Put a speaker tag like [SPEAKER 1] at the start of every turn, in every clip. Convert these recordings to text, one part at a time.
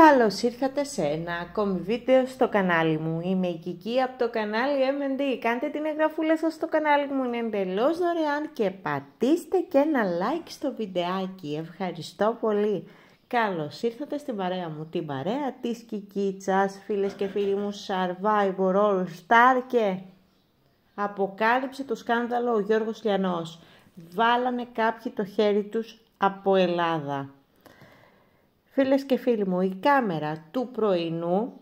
[SPEAKER 1] Καλώς ήρθατε σε ένα ακόμη βίντεο στο κανάλι μου. Είμαι η Κική από το κανάλι M&D. Κάντε την εγγραφούλα σας στο κανάλι μου, είναι εντελώς δωρεάν και πατήστε και ένα like στο βιντεάκι. Ευχαριστώ πολύ. Καλώς ήρθατε στην παρέα μου, την παρέα της Κικίτσας, φίλες και φίλοι μου, Survivor All Star και αποκάλυψε το σκάνδαλο ο Γιώργος Λιανός. Βάλανε κάποιοι το χέρι τους από Ελλάδα. Φίλες και φίλοι μου, η κάμερα του πρωινού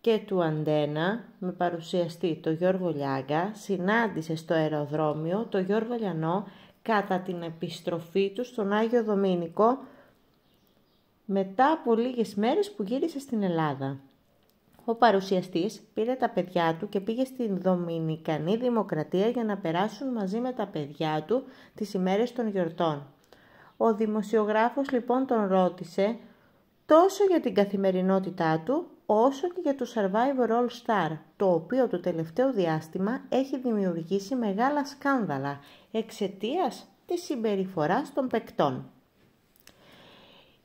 [SPEAKER 1] και του Αντένα με παρουσιαστή το Γιώργο Λιάγκα συνάντησε στο αεροδρόμιο το Γιώργο Λιανό κατά την επιστροφή του στον Άγιο Δομήνικο μετά από λίγες μέρες που γύρισε στην Ελλάδα. Ο παρουσιαστής πήρε τα παιδιά του και πήγε στην Δομινικανή Δημοκρατία για να περάσουν μαζί με τα παιδιά του τις ημέρες των γιορτών. Ο δημοσιογράφος λοιπόν τον ρώτησε τόσο για την καθημερινότητά του όσο και για το Survivor All Star, το οποίο το τελευταίο διάστημα έχει δημιουργήσει μεγάλα σκάνδαλα εξαιτίας της συμπεριφοράς των παικτών.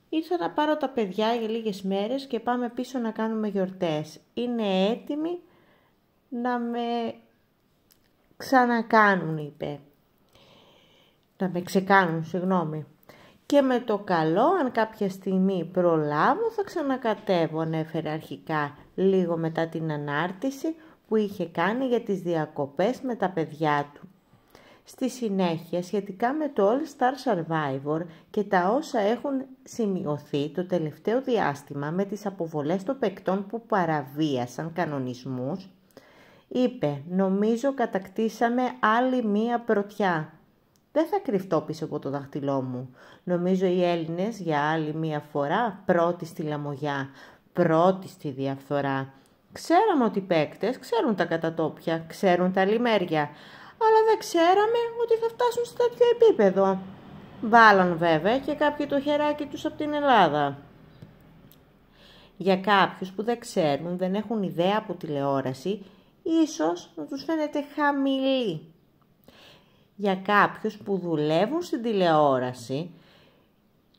[SPEAKER 1] Ήρθα να πάρω τα παιδιά για λίγες μέρες και πάμε πίσω να κάνουμε γιορτές. Είναι έτοιμοι να με ξανακάνουν, είπε. Να με ξεκάνουν, συγγνώμη και με το καλό αν κάποια στιγμή προλάβω θα ξανακατεύω ανέφερε αρχικά λίγο μετά την ανάρτηση που είχε κάνει για τις διακοπές με τα παιδιά του. Στη συνέχεια σχετικά με το All Star Survivor και τα όσα έχουν σημειωθεί το τελευταίο διάστημα με τις αποβολές των παικτών που παραβίασαν κανονισμούς, είπε «Νομίζω κατακτήσαμε άλλη μία πρωτιά». Δεν θα κρυφτώ πίσω από το δάχτυλό μου. Νομίζω οι Έλληνες για άλλη μία φορά πρώτοι στη λαμογιά, πρώτοι στη διαφθορά. Ξέραμε ότι οι παίκτες ξέρουν τα κατατόπια, ξέρουν τα λιμέρια, αλλά δεν ξέραμε ότι θα φτάσουν σε τέτοιο επίπεδο. Βάλαν βέβαια και κάποιοι το χεράκι τους από την Ελλάδα. Για κάποιους που δεν ξέρουν, δεν έχουν ιδέα από τηλεόραση, ίσως να τους φαίνεται χαμηλή για κάποιους που δουλεύουν στην τηλεόραση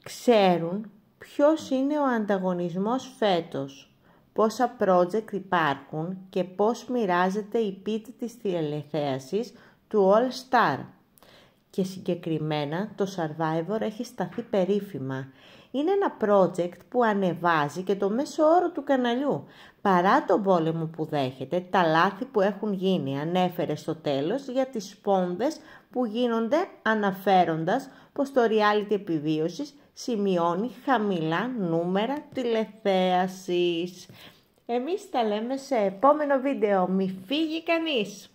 [SPEAKER 1] ξέρουν ποιος είναι ο ανταγωνισμός φέτος, πόσα project υπάρχουν και πώς μοιράζεται η πίτη της τηλεθέασης του All Star και συγκεκριμένα το Survivor έχει σταθεί περίφημα. Είναι ένα project που ανεβάζει και το μέσο όρο του καναλιού. Παρά τον πόλεμο που δέχεται, τα λάθη που έχουν γίνει ανέφερε στο τέλος για τις πόνδες που γίνονται αναφέροντας πως το reality επιβίωσης σημειώνει χαμηλά νούμερα τηλεθέασης. Εμείς τα λέμε σε επόμενο βίντεο. Μη φύγει κανείς!